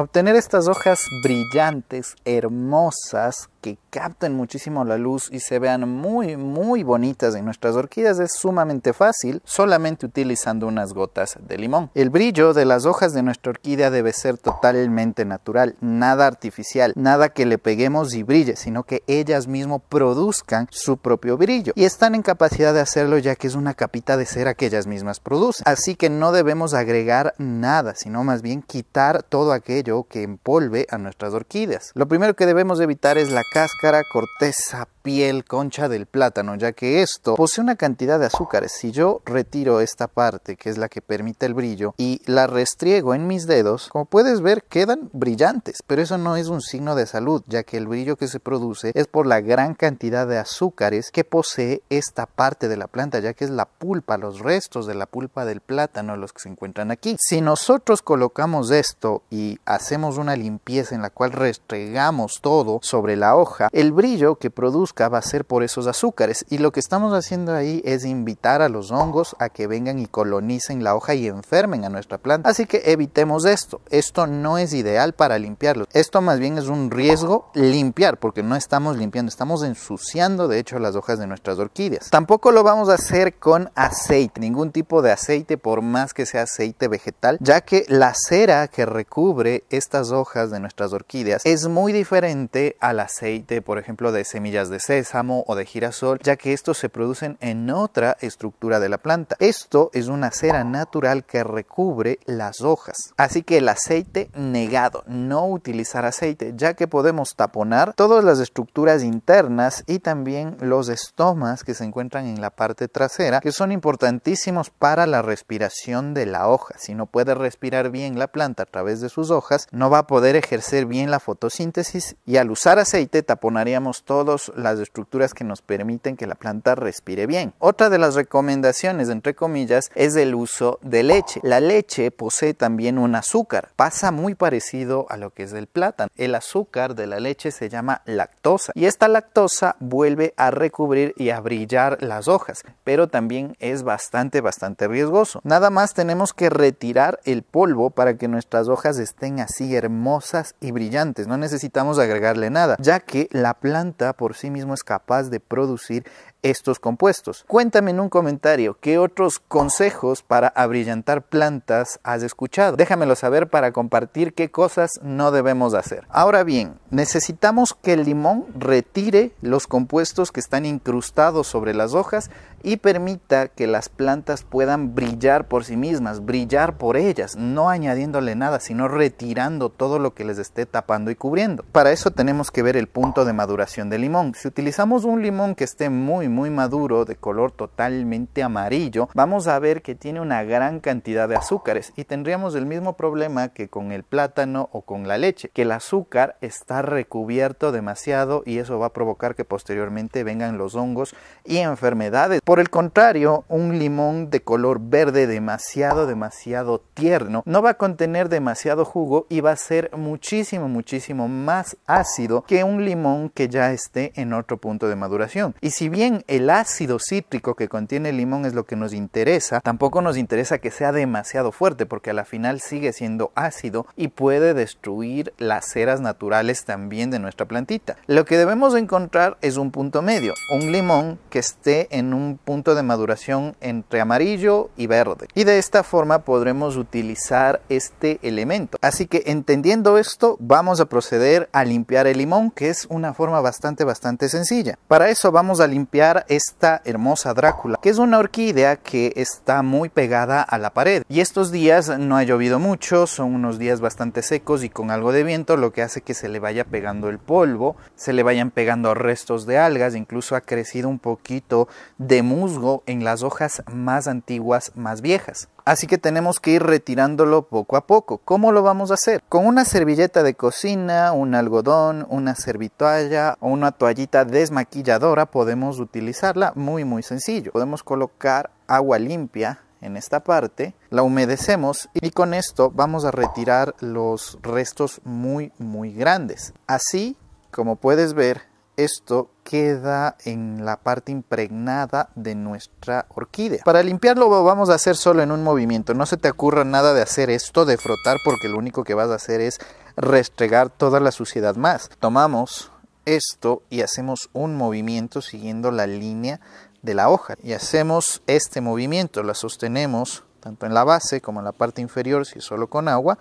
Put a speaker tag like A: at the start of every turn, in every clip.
A: Obtener estas hojas brillantes, hermosas, que capten muchísimo la luz y se vean muy, muy bonitas en nuestras orquídeas es sumamente fácil, solamente utilizando unas gotas de limón. El brillo de las hojas de nuestra orquídea debe ser totalmente natural, nada artificial, nada que le peguemos y brille, sino que ellas mismas produzcan su propio brillo. Y están en capacidad de hacerlo ya que es una capita de cera que ellas mismas producen. Así que no debemos agregar nada, sino más bien quitar todo aquello que empolve a nuestras orquídeas. Lo primero que debemos evitar es la cáscara, corteza, piel, concha del plátano, ya que esto posee una cantidad de azúcares. Si yo retiro esta parte, que es la que permite el brillo, y la restriego en mis dedos, como puedes ver, quedan brillantes, pero eso no es un signo de salud, ya que el brillo que se produce es por la gran cantidad de azúcares que posee esta parte de la planta, ya que es la pulpa, los restos de la pulpa del plátano los que se encuentran aquí. Si nosotros colocamos esto y hacemos una limpieza en la cual restregamos todo sobre la hoja, el brillo que produzca va a ser por esos azúcares. Y lo que estamos haciendo ahí es invitar a los hongos a que vengan y colonicen la hoja y enfermen a nuestra planta. Así que evitemos esto. Esto no es ideal para limpiarlo Esto más bien es un riesgo limpiar porque no estamos limpiando, estamos ensuciando de hecho las hojas de nuestras orquídeas. Tampoco lo vamos a hacer con aceite, ningún tipo de aceite por más que sea aceite vegetal, ya que la cera que recubre estas hojas de nuestras orquídeas es muy diferente al aceite, por ejemplo, de semillas de sésamo o de girasol, ya que estos se producen en otra estructura de la planta. Esto es una cera natural que recubre las hojas. Así que el aceite negado, no utilizar aceite, ya que podemos taponar todas las estructuras internas y también los estomas que se encuentran en la parte trasera, que son importantísimos para la respiración de la hoja. Si no puede respirar bien la planta a través de sus hojas, no va a poder ejercer bien la fotosíntesis y al usar aceite taponaríamos todas las estructuras que nos permiten que la planta respire bien. Otra de las recomendaciones, entre comillas, es el uso de leche. La leche posee también un azúcar, pasa muy parecido a lo que es el plátano. El azúcar de la leche se llama lactosa y esta lactosa vuelve a recubrir y a brillar las hojas, pero también es bastante, bastante riesgoso. Nada más tenemos que retirar el polvo para que nuestras hojas estén así hermosas y brillantes, no necesitamos agregarle nada, ya que la planta por sí misma es capaz de producir estos compuestos. Cuéntame en un comentario qué otros consejos para abrillantar plantas has escuchado. Déjamelo saber para compartir qué cosas no debemos hacer. Ahora bien, necesitamos que el limón retire los compuestos que están incrustados sobre las hojas y permita que las plantas puedan brillar por sí mismas, brillar por ellas, no añadiéndole nada, sino retirar todo lo que les esté tapando y cubriendo. Para eso tenemos que ver el punto de maduración del limón. Si utilizamos un limón que esté muy muy maduro, de color totalmente amarillo, vamos a ver que tiene una gran cantidad de azúcares y tendríamos el mismo problema que con el plátano o con la leche, que el azúcar está recubierto demasiado y eso va a provocar que posteriormente vengan los hongos y enfermedades. Por el contrario, un limón de color verde demasiado demasiado tierno no va a contener demasiado jugo y va a ser muchísimo, muchísimo más ácido que un limón que ya esté en otro punto de maduración. Y si bien el ácido cítrico que contiene el limón es lo que nos interesa, tampoco nos interesa que sea demasiado fuerte porque a la final sigue siendo ácido y puede destruir las ceras naturales también de nuestra plantita. Lo que debemos encontrar es un punto medio, un limón que esté en un punto de maduración entre amarillo y verde. Y de esta forma podremos utilizar este elemento. Así que entendiendo esto, vamos a proceder a limpiar el limón, que es una forma bastante, bastante sencilla. Para eso vamos a limpiar esta hermosa Drácula, que es una orquídea que está muy pegada a la pared. Y estos días no ha llovido mucho, son unos días bastante secos y con algo de viento, lo que hace que se le vaya pegando el polvo, se le vayan pegando restos de algas, incluso ha crecido un poquito de musgo en las hojas más antiguas, más viejas. Así que tenemos que ir retirándolo poco a poco. ¿Cómo lo vamos a hacer? Con una servilleta de cocina, un algodón, una servitoalla o una toallita desmaquilladora podemos utilizarla muy muy sencillo. Podemos colocar agua limpia en esta parte, la humedecemos y con esto vamos a retirar los restos muy muy grandes. Así como puedes ver, esto queda en la parte impregnada de nuestra orquídea. Para limpiarlo vamos a hacer solo en un movimiento. No se te ocurra nada de hacer esto, de frotar, porque lo único que vas a hacer es restregar toda la suciedad más. Tomamos esto y hacemos un movimiento siguiendo la línea de la hoja. Y hacemos este movimiento, la sostenemos tanto en la base como en la parte inferior, si solo con agua,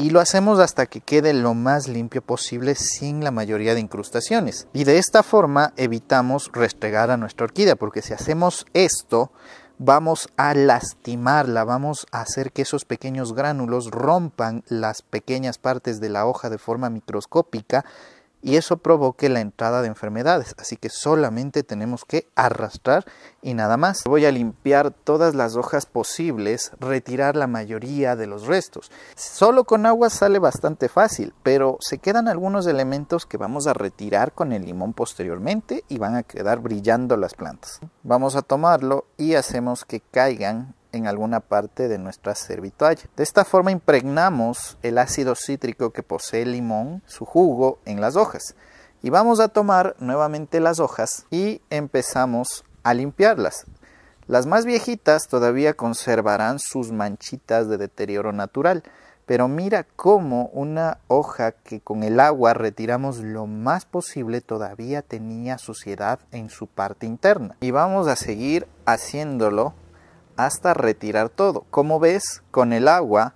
A: y lo hacemos hasta que quede lo más limpio posible sin la mayoría de incrustaciones. Y de esta forma evitamos restregar a nuestra orquídea, porque si hacemos esto, vamos a lastimarla, vamos a hacer que esos pequeños gránulos rompan las pequeñas partes de la hoja de forma microscópica y eso provoque la entrada de enfermedades. Así que solamente tenemos que arrastrar y nada más. Voy a limpiar todas las hojas posibles, retirar la mayoría de los restos. Solo con agua sale bastante fácil, pero se quedan algunos elementos que vamos a retirar con el limón posteriormente y van a quedar brillando las plantas. Vamos a tomarlo y hacemos que caigan en alguna parte de nuestra servitoalla. De esta forma impregnamos el ácido cítrico que posee el limón, su jugo, en las hojas. Y vamos a tomar nuevamente las hojas y empezamos a limpiarlas. Las más viejitas todavía conservarán sus manchitas de deterioro natural, pero mira cómo una hoja que con el agua retiramos lo más posible todavía tenía suciedad en su parte interna. Y vamos a seguir haciéndolo hasta retirar todo. Como ves, con el agua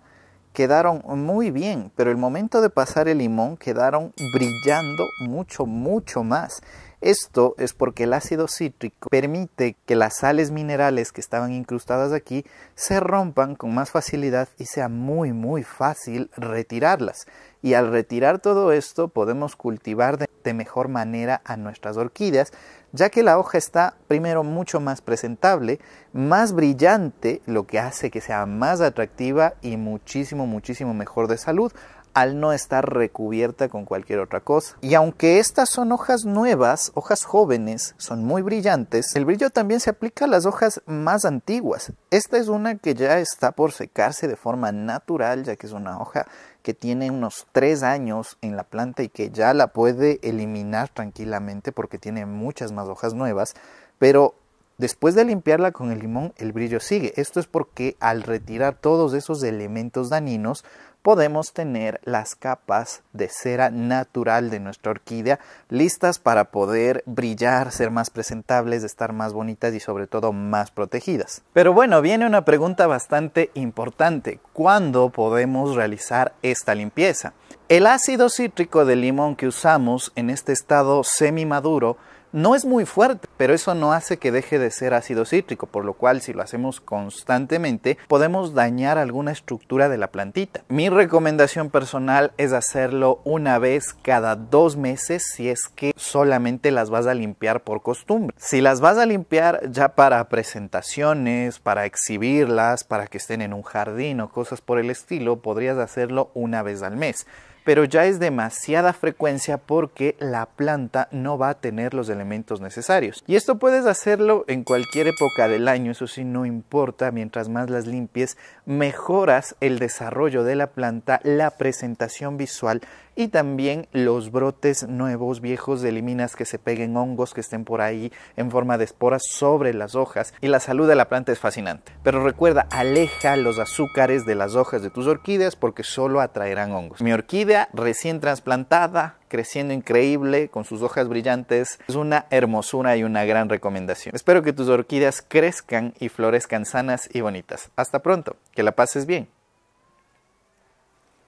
A: quedaron muy bien, pero el momento de pasar el limón quedaron brillando mucho, mucho más. Esto es porque el ácido cítrico permite que las sales minerales que estaban incrustadas aquí se rompan con más facilidad y sea muy muy fácil retirarlas. Y al retirar todo esto podemos cultivar de, mejor manera a nuestras orquídeas, ya que la hoja está primero mucho más presentable, más brillante, lo que hace que sea más atractiva y muchísimo muchísimo mejor de salud, al no estar recubierta con cualquier otra cosa. Y aunque estas son hojas nuevas, hojas jóvenes, son muy brillantes, el brillo también se aplica a las hojas más antiguas. Esta es una que ya está por secarse de forma natural, ya que es una hoja que tiene unos 3 años en la planta y que ya la puede eliminar tranquilamente porque tiene muchas más hojas nuevas, pero Después de limpiarla con el limón, el brillo sigue. Esto es porque al retirar todos esos elementos daninos podemos tener las capas de cera natural de nuestra orquídea listas para poder brillar, ser más presentables, estar más bonitas y sobre todo más protegidas. Pero bueno, viene una pregunta bastante importante. ¿Cuándo podemos realizar esta limpieza? El ácido cítrico de limón que usamos en este estado semi maduro no es muy fuerte, pero eso no hace que deje de ser ácido cítrico, por lo cual si lo hacemos constantemente podemos dañar alguna estructura de la plantita. Mi recomendación personal es hacerlo una vez cada dos meses si es que solamente las vas a limpiar por costumbre. Si las vas a limpiar ya para presentaciones, para exhibirlas, para que estén en un jardín o cosas por el estilo, podrías hacerlo una vez al mes pero ya es demasiada frecuencia porque la planta no va a tener los elementos necesarios. Y esto puedes hacerlo en cualquier época del año, eso sí no importa, mientras más las limpies, mejoras el desarrollo de la planta, la presentación visual y también los brotes nuevos, viejos, eliminas que se peguen hongos que estén por ahí en forma de esporas sobre las hojas y la salud de la planta es fascinante. Pero recuerda, aleja los azúcares de las hojas de tus orquídeas porque solo atraerán hongos. Mi orquídea recién trasplantada, creciendo increíble, con sus hojas brillantes. Es una hermosura y una gran recomendación. Espero que tus orquídeas crezcan y florezcan sanas y bonitas. Hasta pronto, que la pases bien.